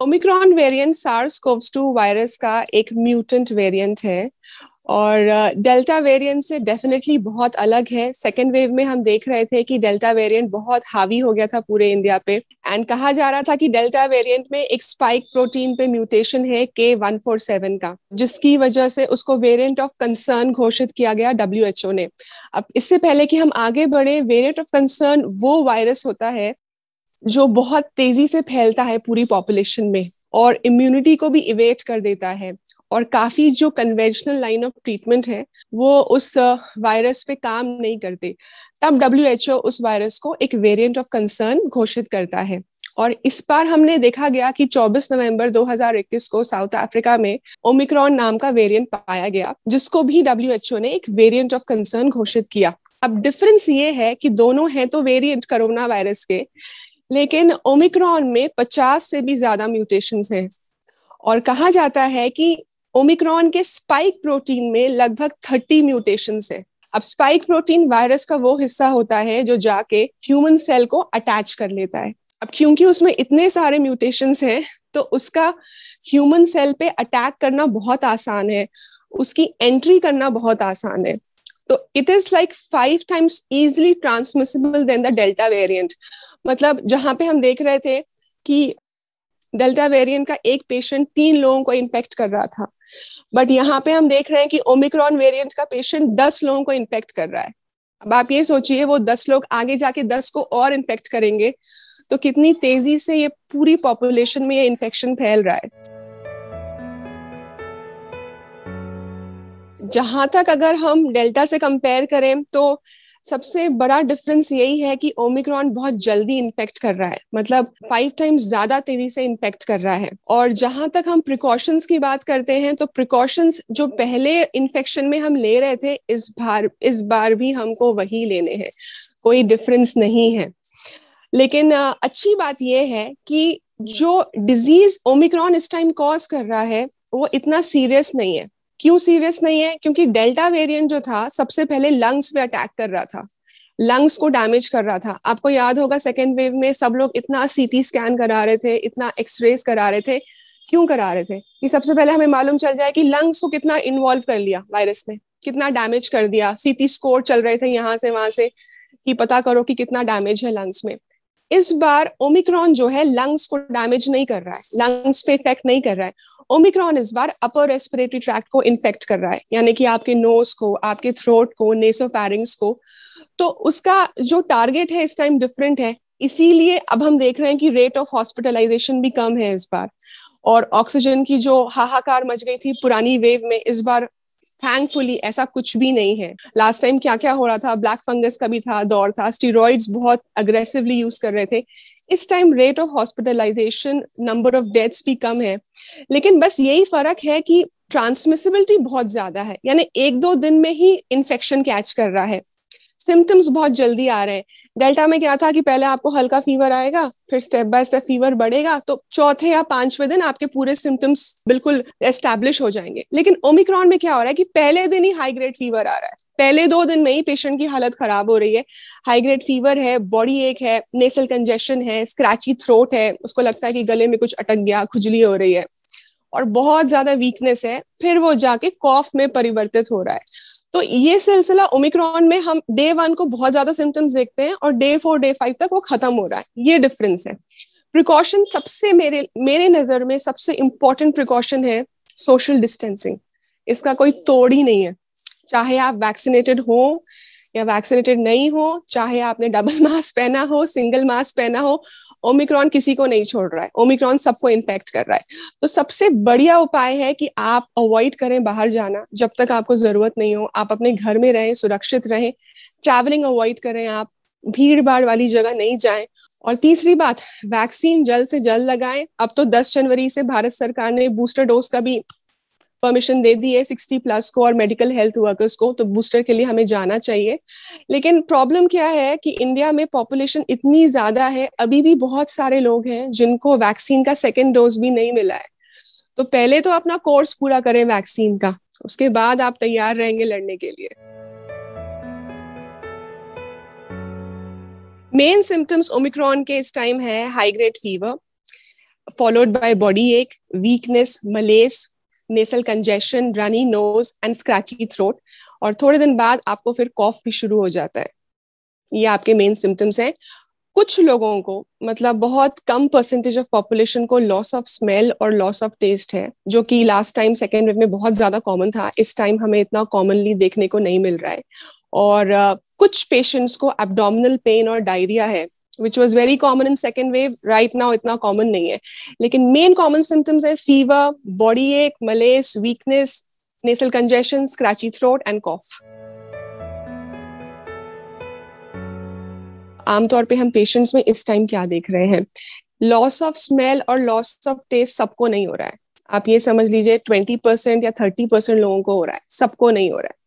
Omicron variant SARS CoV two virus का एक mutant variant है और डेल्टा uh, वेरिएंट से डेफिनेटली बहुत अलग है सेकेंड वेव में हम देख रहे थे कि डेल्टा वेरिएंट बहुत हावी हो गया था पूरे इंडिया पे एंड कहा जा रहा था कि डेल्टा वेरिएंट में एक स्पाइक प्रोटीन पे म्यूटेशन है के वन फोर सेवन का जिसकी वजह से उसको वेरिएंट ऑफ कंसर्न घोषित किया गया डब्ल्यू एच ओ ने अब इससे पहले कि हम आगे बढ़े वेरियंट ऑफ कंसर्न वो वायरस होता है जो बहुत तेजी से फैलता है पूरी पॉपुलेशन में और इम्यूनिटी को भी इवेट कर देता है और काफी जो कन्वेंशनल लाइन ऑफ ट्रीटमेंट है वो उस वायरस पे काम नहीं करते तब डब्ल्यू उस वायरस को एक वेरिएंट ऑफ कंसर्न घोषित करता है और इस बार हमने देखा गया कि 24 नवंबर 2021 को साउथ अफ्रीका में ओमिक्रॉन नाम का वेरिएंट पाया गया जिसको भी डब्ल्यू ने एक वेरिएंट ऑफ कंसर्न घोषित किया अब डिफरेंस ये है कि दोनों हैं तो वेरिएंट कोरोना वायरस के लेकिन ओमिक्रॉन में 50 से भी ज्यादा म्यूटेशन हैं और कहा जाता है कि ओमिक्रॉन के स्पाइक प्रोटीन में लगभग 30 म्यूटेशन है अब स्पाइक प्रोटीन वायरस का वो हिस्सा होता है जो जाके ह्यूमन सेल को अटैच कर लेता है अब क्योंकि उसमें इतने सारे म्यूटेशन हैं तो उसका ह्यूमन सेल पे अटैक करना बहुत आसान है उसकी एंट्री करना बहुत आसान है तो it is like five times easily transmissible than the delta variant मतलब जहां पे हम देख रहे थे कि डेल्टा वेरियंट का एक पेशेंट तीन लोगों को इन्फेक्ट कर रहा था बट यहाँ पे हम देख रहे हैं कि ओमिक्रॉन वेरियंट का पेशेंट दस लोगों को इन्फेक्ट कर रहा है अब आप ये सोचिए वो दस लोग आगे जाके दस को और इन्फेक्ट करेंगे तो कितनी तेजी से ये पूरी पॉपुलेशन में ये इन्फेक्शन फैल रहा है जहां तक अगर हम डेल्टा से कंपेयर करें तो सबसे बड़ा डिफरेंस यही है कि ओमिक्रॉन बहुत जल्दी इन्फेक्ट कर रहा है मतलब फाइव टाइम्स ज्यादा तेजी से इन्फेक्ट कर रहा है और जहां तक हम प्रिकॉशंस की बात करते हैं तो प्रिकॉशंस जो पहले इन्फेक्शन में हम ले रहे थे इस बार इस बार भी हमको वही लेने हैं कोई डिफरेंस नहीं है लेकिन अच्छी बात यह है कि जो डिजीज ओमिक्रॉन इस टाइम कॉज कर रहा है वो इतना सीरियस नहीं है क्यों सीरियस नहीं है क्योंकि डेल्टा वेरिएंट जो था सबसे पहले लंग्स पे अटैक कर रहा था लंग्स को डैमेज कर रहा था आपको याद होगा सेकेंड वेव में सब लोग इतना सीटी स्कैन करा रहे थे इतना एक्सरेज करा रहे थे क्यों करा रहे थे कि सबसे पहले हमें मालूम चल जाए कि लंग्स को कितना इन्वॉल्व कर लिया वायरस ने कितना डैमेज कर दिया सीटी स्कोर चल रहे थे यहाँ से वहां से कि पता करो कि कितना डैमेज है लंग्स में इस बार ओमिक्रॉन जो है लंग्स को डैमेज नहीं कर रहा है लंग्स पे इफेक्ट नहीं कर रहा है ओमिक्रॉन इस बार अपर रेस्पिरेटरी ट्रैक्ट को इन्फेक्ट कर रहा है यानी कि आपके नोज को आपके थ्रोट को नेसोफेरिंग्स को तो उसका जो टारगेट है इस टाइम डिफरेंट है इसीलिए अब हम देख रहे हैं कि रेट ऑफ हॉस्पिटलाइजेशन भी कम है इस बार और ऑक्सीजन की जो हाहाकार मच गई थी पुरानी वेव में इस बार थैंकफुली ऐसा कुछ भी नहीं है लास्ट टाइम क्या क्या हो रहा था ब्लैक फंगस का भी था दौर था स्टीरोइड बहुत अग्रेसिवली यूज कर रहे थे इस time rate of hospitalization number of deaths भी कम है लेकिन बस यही फर्क है कि ट्रांसमिसिबिलिटी बहुत ज्यादा है यानी एक दो दिन में ही इन्फेक्शन कैच कर रहा है सिम्टम्स बहुत जल्दी आ रहे हैं डेल्टा में क्या था कि पहले आपको हल्का फीवर आएगा फिर स्टेप बाय स्टेप फीवर बढ़ेगा तो चौथे या पांचवे दिन आपके पूरे सिम्टम्स बिल्कुल एस्टेब्लिश हो जाएंगे लेकिन ओमिक्रॉन में क्या हो रहा है कि पहले दिन ही हाई ग्रेड फीवर आ रहा है पहले दो दिन में ही पेशेंट की हालत खराब हो रही है हाई ग्रेड फीवर है बॉडी एक है नेसल कंजेशन है स्क्रैची थ्रोट है उसको लगता है कि गले में कुछ अटक गया खुजली हो रही है और बहुत ज्यादा वीकनेस है फिर वो जाके कॉफ में परिवर्तित हो रहा है तो ये सिलसिला ओमिक्रॉन में हम डे वन को बहुत ज्यादा सिम्टम्स देखते हैं और डे फोर डे फाइव तक वो खत्म हो रहा है ये डिफरेंस है प्रिकॉशन सबसे मेरे मेरे नजर में सबसे इंपॉर्टेंट प्रिकॉशन है सोशल डिस्टेंसिंग इसका कोई तोड़ ही नहीं है चाहे आप वैक्सीनेटेड हो या वैक्सीनेटेड नहीं हो चाहे आपने डबल मास्क पहना हो सिंगल मास्क पहना हो ओमिक्रॉन किसी को नहीं छोड़ रहा है ओमिक्रॉन सबको इन्फेक्ट कर रहा है तो सबसे बढ़िया उपाय है कि आप अवॉइड करें बाहर जाना जब तक आपको जरूरत नहीं हो आप अपने घर में रहें सुरक्षित रहें ट्रैवलिंग अवॉइड करें आप भीड़ भाड़ वाली जगह नहीं जाए और तीसरी बात वैक्सीन जल्द से जल्द लगाएं अब तो 10 जनवरी से भारत सरकार ने बूस्टर डोज का भी परमिशन दे दी है सिक्सटी प्लस को और मेडिकल हेल्थ वर्कर्स को तो बूस्टर के लिए हमें जाना चाहिए लेकिन प्रॉब्लम क्या है कि इंडिया में पॉपुलेशन इतनी ज्यादा है अभी भी बहुत सारे लोग हैं जिनको वैक्सीन का सेकेंड डोज भी नहीं मिला है तो पहले तो अपना कोर्स पूरा करें वैक्सीन का उसके बाद आप तैयार रहेंगे लड़ने के लिए मेन सिम्टम्स ओमिक्रॉन के इस टाइम है high grade fever followed by body ache weakness malaise nasal congestion runny nose and scratchy throat और थोड़े दिन बाद आपको फिर कॉफ भी शुरू हो जाता है ये आपके मेन सिम्टम्स हैं कुछ लोगों को मतलब बहुत कम परसेंटेज ऑफ पॉपुलेशन को लॉस ऑफ स्मेल और लॉस ऑफ टेस्ट है जो कि लास्ट टाइम सेकेंड वेव में बहुत ज्यादा कॉमन था इस टाइम हमें इतना कॉमनली देखने को नहीं मिल रहा है और uh, कुछ पेशेंट्स को एब्डोमिनल पेन और डायरिया है which was very common in second wave right now इतना कॉमन नहीं है लेकिन मेन कॉमन सिम्टम्स है fever body ache malaise weakness nasal congestion scratchy throat and cough आमतौर पे हम पेशेंट्स में इस टाइम क्या देख रहे हैं लॉस ऑफ स्मेल और लॉस ऑफ टेस्ट सबको नहीं हो रहा है आप ये समझ लीजिए ट्वेंटी परसेंट या थर्टी परसेंट लोगों को हो रहा है सबको नहीं हो रहा है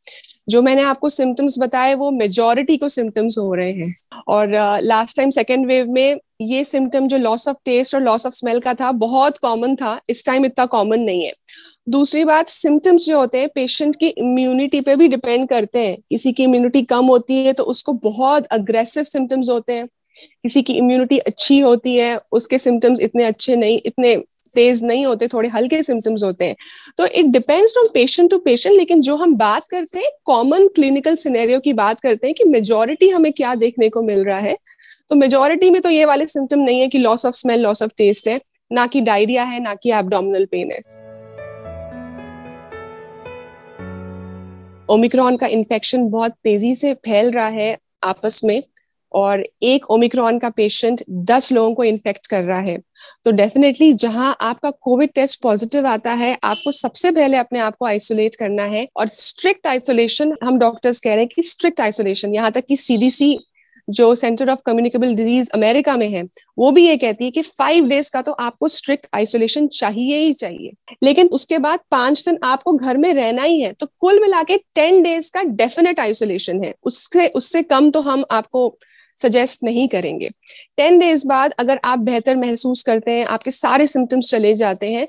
जो मैंने आपको सिम्टम्स बताए वो मेजोरिटी को सिम्टम्स हो रहे हैं और लास्ट टाइम सेकेंड वेव में ये सिम्टम जो लॉस ऑफ टेस्ट और लॉस ऑफ स्मेल का था बहुत कॉमन था इस टाइम इतना कॉमन नहीं है दूसरी बात सिम्टम्स जो होते हैं पेशेंट की इम्यूनिटी पे भी डिपेंड करते हैं किसी की इम्यूनिटी कम होती है तो उसको बहुत अग्रेसिव सिम्टम्स होते हैं किसी की इम्यूनिटी अच्छी होती है उसके सिम्टम्स इतने अच्छे नहीं इतने तेज नहीं होते थोड़े हल्के सिम्टम्स होते हैं तो it depends on patient to patient लेकिन जो हम बात करते हैं कॉमन क्लिनिकल सिनेरियो की बात करते हैं कि मेजोरिटी हमें क्या देखने को मिल रहा है तो मेजोरिटी में तो ये वाले सिम्टम नहीं है कि loss of smell loss of taste है ना कि डायरिया है ना कि एबडोमिनल पेन है ओमिक्रॉन का इन्फेक्शन बहुत तेजी से फैल रहा है आपस में और एक ओमिक्रॉन का पेशेंट दस लोगों को इन्फेक्ट कर रहा है तो डेफिनेटली जहां आपका कोविड टेस्ट पॉजिटिव आता है आपको सबसे पहले अपने आप को आइसोलेट करना है और स्ट्रिक्ट आइसोलेशन हम डॉक्टर्स कह रहे हैं कि स्ट्रिक्ट आइसोलेशन यहाँ तक कि सीडीसी जो centre of communicable disease America में है वो भी ये कहती है कि फाइव डेज का तो आपको स्ट्रिक्ट आइसोलेशन चाहिए ही चाहिए लेकिन उसके बाद पांच दिन आपको घर में रहना ही है तो कुल मिला के टेन डेज का डेफिनेट आइसोलेशन है उससे उससे कम तो हम आपको सजेस्ट नहीं करेंगे टेन डेज बाद अगर आप बेहतर महसूस करते हैं आपके सारे सिम्टम्स चले जाते हैं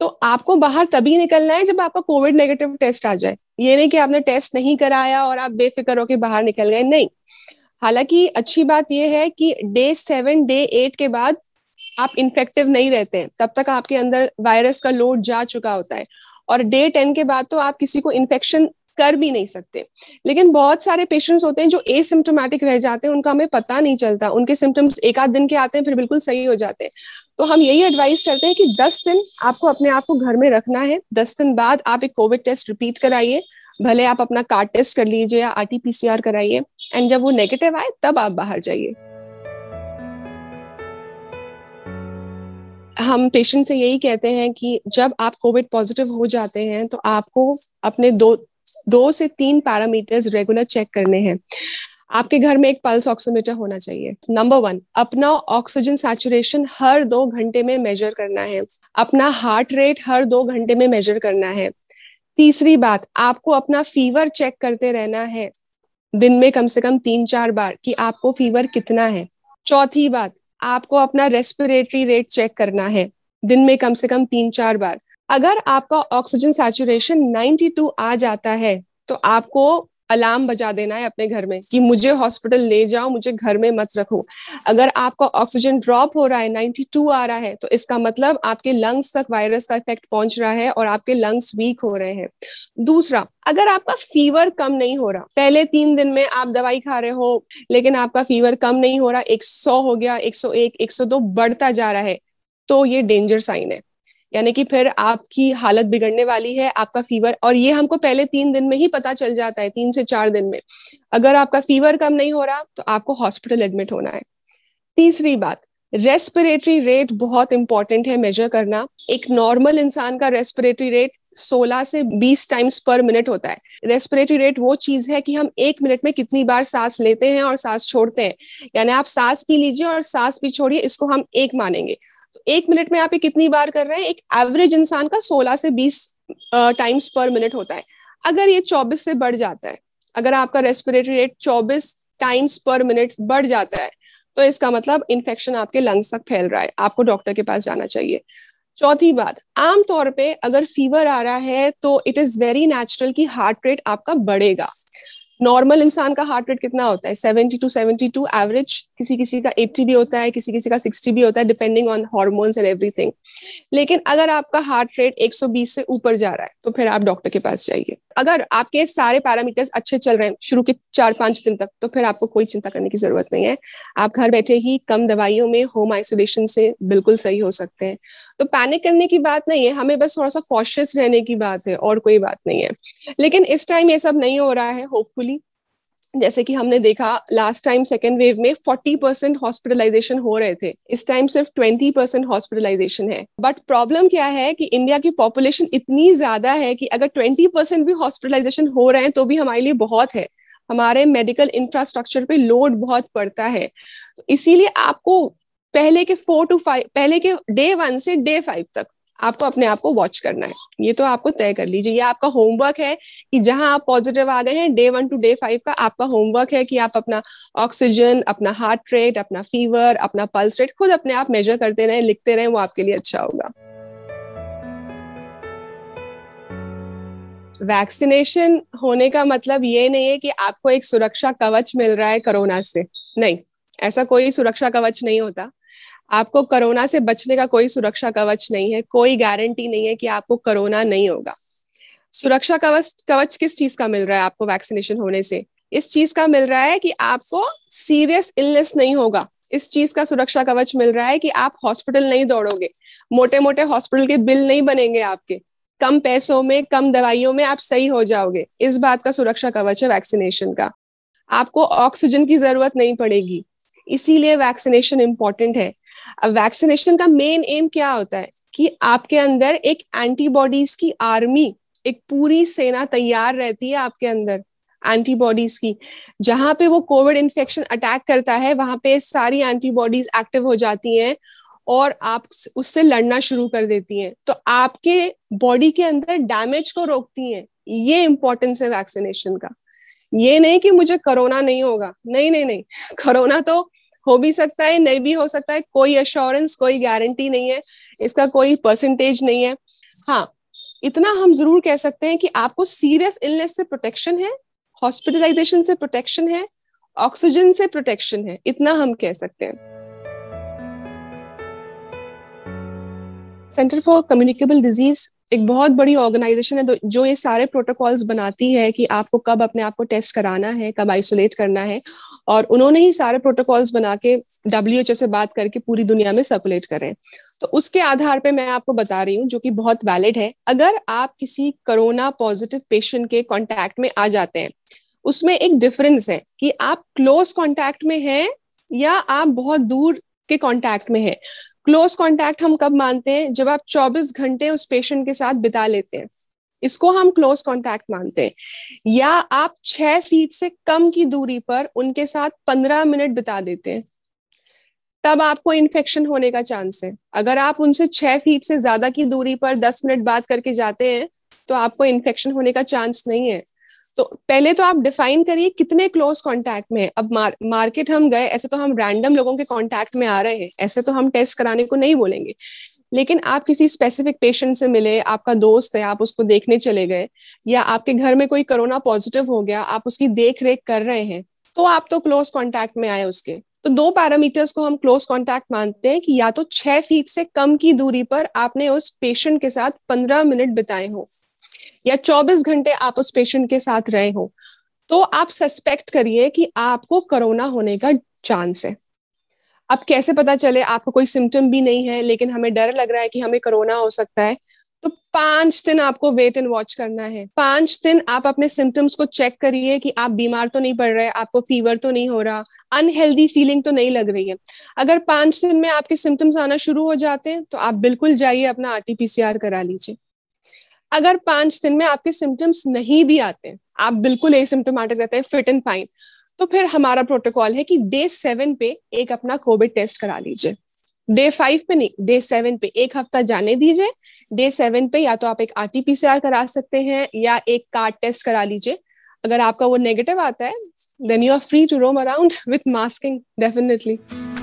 तो आपको बाहर तभी निकलना है जब आपका कोविड नेगेटिव टेस्ट आ जाए ये नहीं कि आपने टेस्ट नहीं कराया और आप बेफिक्र होकर बाहर निकल गए नहीं हालांकि अच्छी बात यह है कि डे सेवन डे एट के बाद आप इन्फेक्टिव नहीं रहते हैं तब तक आपके अंदर वायरस का लोड जा चुका होता है और डे टेन के बाद तो आप किसी को इन्फेक्शन कर भी नहीं सकते लेकिन बहुत सारे पेशेंट्स होते हैं जो एसिम्टोमेटिक रह जाते हैं उनका हमें पता नहीं चलता उनके सिम्टम्स एक आध दिन के आते हैं फिर बिल्कुल सही हो जाते हैं तो हम यही एडवाइस करते हैं कि दस दिन आपको अपने आप को घर में रखना है दस दिन बाद आप एक कोविड टेस्ट रिपीट कराइए भले आप अपना कार्ड टेस्ट कर लीजिए या आर टी कराइए एंड जब वो नेगेटिव आए तब आप बाहर जाइए हम पेशेंट से यही कहते हैं कि जब आप कोविड पॉजिटिव हो जाते हैं तो आपको अपने दो दो से तीन पैरामीटर्स रेगुलर चेक करने हैं आपके घर में एक पल्स ऑक्सीमीटर होना चाहिए नंबर वन अपना ऑक्सीजन सैचुरेशन हर दो घंटे में मेजर करना है अपना हार्ट रेट हर दो घंटे में मेजर करना है तीसरी बात आपको अपना फीवर चेक करते रहना है दिन में कम से कम तीन चार बार कि आपको फीवर कितना है चौथी बात आपको अपना रेस्पिरेटरी रेट चेक करना है दिन में कम से कम तीन चार बार अगर आपका ऑक्सीजन सैचुरेशन 92 आ जाता है तो आपको अलार्म बजा देना है अपने घर में कि मुझे हॉस्पिटल ले जाओ मुझे घर में मत रखो अगर आपका ऑक्सीजन ड्रॉप हो रहा है 92 आ रहा है तो इसका मतलब आपके लंग्स तक वायरस का इफेक्ट पहुंच रहा है और आपके लंग्स वीक हो रहे हैं दूसरा अगर आपका फीवर कम नहीं हो रहा पहले तीन दिन में आप दवाई खा रहे हो लेकिन आपका फीवर कम नहीं हो रहा 100 हो गया 101 102 बढ़ता जा रहा है तो ये डेंजर साइन है यानी कि फिर आपकी हालत बिगड़ने वाली है आपका फीवर और ये हमको पहले तीन दिन में ही पता चल जाता है तीन से चार दिन में अगर आपका फीवर कम नहीं हो रहा तो आपको हॉस्पिटल एडमिट होना है तीसरी बात रेस्पिरेटरी रेट बहुत इंपॉर्टेंट है मेजर करना एक नॉर्मल इंसान का रेस्पिरेटरी रेट 16 से 20 टाइम्स पर मिनट होता है रेस्पिरेटरी रेट वो चीज है कि हम एक मिनट में कितनी बार सांस लेते हैं और सांस छोड़ते हैं यानी आप सांस भी लीजिए और सांस भी छोड़िए इसको हम एक मानेंगे एक मिनट में आप ये कितनी बार कर रहे हैं एक एवरेज इंसान का 16 से 20 टाइम्स पर मिनट होता है अगर ये 24 से बढ़ जाता है अगर आपका respiratory rate 24 times per minute बढ़ जाता है तो इसका मतलब इन्फेक्शन आपके लंग्स तक फैल रहा है आपको डॉक्टर के पास जाना चाहिए चौथी बात आमतौर पे अगर फीवर आ रहा है तो इट इज वेरी नेचुरल कि हार्ट रेट आपका बढ़ेगा नॉर्मल इंसान का हार्ट रेट कितना होता है seventy two seventy two average किसी किसी का एट्टी भी होता है किसी किसी का सिक्सटी भी होता है depending on hormones and everything लेकिन अगर आपका हार्ट रेट एक सौ बीस से ऊपर जा रहा है तो फिर आप डॉक्टर के पास जाइए अगर आपके सारे पैरामीटर्स अच्छे चल रहे हैं शुरू के चार पांच दिन तक तो फिर आपको कोई चिंता करने की जरूरत नहीं है आप घर बैठे ही कम दवाइयों में होम आइसोलेशन से बिल्कुल सही हो सकते हैं तो पैनिक करने की बात नहीं है हमें बस थोड़ा सा कॉशियस रहने की बात है और कोई बात नहीं है लेकिन इस टाइम ये सब नहीं हो रहा है होपफुली जैसे कि हमने देखा लास्ट टाइम सेकेंड वेव में 40 परसेंट हॉस्पिटलाइजेशन हो रहे थे इस टाइम सिर्फ 20 परसेंट हॉस्पिटलाइजेशन है बट प्रॉब्लम क्या है कि इंडिया की पॉपुलेशन इतनी ज्यादा है कि अगर 20 परसेंट भी हॉस्पिटलाइजेशन हो रहे हैं तो भी हमारे लिए बहुत है हमारे मेडिकल इंफ्रास्ट्रक्चर पे लोड बहुत पड़ता है तो इसीलिए आपको पहले के फोर टू फाइव पहले के डे वन से डे फाइव तक आपको अपने आप को वॉच करना है ये तो आपको तय कर लीजिए ये आपका होमवर्क है कि जहां आप पॉजिटिव आ गए हैं day one to day five का आपका होमवर्क है कि आप अपना ऑक्सीजन अपना हार्ट रेट अपना फीवर अपना पल्स रेट खुद अपने आप मेजर करते रहें लिखते रहे वो आपके लिए अच्छा होगा वैक्सीनेशन होने का मतलब ये नहीं है कि आपको एक सुरक्षा कवच मिल रहा है कोरोना से नहीं ऐसा कोई सुरक्षा कवच नहीं होता आपको कोरोना से बचने का कोई सुरक्षा कवच नहीं है कोई गारंटी नहीं है कि आपको कोरोना नहीं होगा सुरक्षा कवच कवच किस चीज का मिल रहा है आपको वैक्सीनेशन होने से इस चीज का मिल रहा है कि आपको सीरियस इलनेस नहीं होगा इस चीज का सुरक्षा कवच मिल रहा है कि आप हॉस्पिटल नहीं दौड़ोगे मोटे मोटे हॉस्पिटल के बिल नहीं बनेंगे आपके कम पैसों में कम दवाइयों में आप सही हो जाओगे इस बात का सुरक्षा कवच है वैक्सीनेशन का आपको ऑक्सीजन की जरूरत नहीं पड़ेगी इसीलिए वैक्सीनेशन इंपॉर्टेंट है अब वैक्सीनेशन का मेन एम क्या होता है कि आपके अंदर एक एंटीबॉडीज की आर्मी एक पूरी सेना तैयार रहती है आपके अंदर एंटीबॉडीज की जहां पे वो कोविड इन्फेक्शन अटैक करता है वहां पे सारी एंटीबॉडीज एक्टिव हो जाती हैं और आप उससे लड़ना शुरू कर देती हैं तो आपके बॉडी के अंदर डैमेज को रोकती हैं ये इंपॉर्टेंस है वैक्सीनेशन का ये नहीं कि मुझे कोरोना नहीं होगा नहीं नहीं नहीं कोरोना तो हो भी सकता है नहीं भी हो सकता है कोई एश्योरेंस कोई गारंटी नहीं है इसका कोई परसेंटेज नहीं है हाँ इतना हम जरूर कह सकते हैं कि आपको सीरियस इलनेस से प्रोटेक्शन है हॉस्पिटलाइजेशन से प्रोटेक्शन है ऑक्सीजन से प्रोटेक्शन है इतना हम कह सकते हैं सेंटर फॉर कम्युनिकेबल डिजीज एक बहुत बड़ी ऑर्गेनाइजेशन है तो जो ये सारे प्रोटोकॉल्स बनाती है कि आपको कब अपने आप को टेस्ट कराना है कब आइसोलेट करना है और उन्होंने ही सारे प्रोटोकॉल्स बना के डब्ल्यू से बात करके पूरी दुनिया में सर्कुलेट करें तो उसके आधार पे मैं आपको बता रही हूँ जो कि बहुत वैलिड है अगर आप किसी कोरोना पॉजिटिव पेशेंट के कॉन्टैक्ट में आ जाते हैं उसमें एक डिफरेंस है कि आप क्लोज कॉन्टैक्ट में हैं या आप बहुत दूर के कॉन्टैक्ट में है क्लोज कांटेक्ट हम कब मानते हैं जब आप 24 घंटे उस पेशेंट के साथ बिता लेते हैं इसको हम क्लोज कांटेक्ट मानते हैं या आप छह फीट से कम की दूरी पर उनके साथ पंद्रह मिनट बिता देते हैं तब आपको इन्फेक्शन होने का चांस है अगर आप उनसे छह फीट से ज्यादा की दूरी पर दस मिनट बात करके जाते हैं तो आपको इन्फेक्शन होने का चांस नहीं है तो पहले तो आप डिफाइन करिए कितने क्लोज कांटेक्ट में अब मार, मार्केट हम गए ऐसे तो हम रैंडम लोगों के कांटेक्ट में आ रहे हैं ऐसे तो हम टेस्ट कराने को नहीं बोलेंगे लेकिन आप किसी स्पेसिफिक पेशेंट से मिले आपका दोस्त है आप उसको देखने चले गए या आपके घर में कोई कोरोना पॉजिटिव हो गया आप उसकी देख रेख कर रहे हैं तो आप तो क्लोज कॉन्टैक्ट में आए उसके तो दो पैरामीटर्स को हम क्लोज कॉन्टैक्ट मानते हैं कि या तो छह फीट से कम की दूरी पर आपने उस पेशेंट के साथ पंद्रह मिनट बिताए हो या 24 घंटे आप उस पेशेंट के साथ रहे हो तो आप सस्पेक्ट करिए कि आपको कोरोना होने का चांस है अब कैसे पता चले आपको कोई सिम्टम भी नहीं है लेकिन हमें डर लग रहा है कि हमें कोरोना हो सकता है तो पांच दिन आपको वेट एंड वॉच करना है पांच दिन आप अपने सिम्टम्स को चेक करिए कि आप बीमार तो नहीं पड़ रहे आपको फीवर तो नहीं हो रहा अनहेल्दी फीलिंग तो नहीं लग रही है अगर पांच दिन में आपके सिम्टम्स आना शुरू हो जाते हैं तो आप बिल्कुल जाइए अपना आरटीपीसीआर करा लीजिए अगर पांच दिन में आपके सिम्टम्स नहीं भी आते आप बिल्कुल सिम्टोमेटिक रहते हैं फिट एंड फाइन तो फिर हमारा प्रोटोकॉल है कि डे सेवन पे एक अपना कोविड टेस्ट करा लीजिए डे फाइव पे नहीं डे सेवन पे एक हफ्ता जाने दीजिए डे सेवन पे या तो आप एक R T P C R करा सकते हैं या एक कार्ड टेस्ट करा लीजिए अगर आपका वो नेगेटिव आता है then you are free to roam around with masking definitely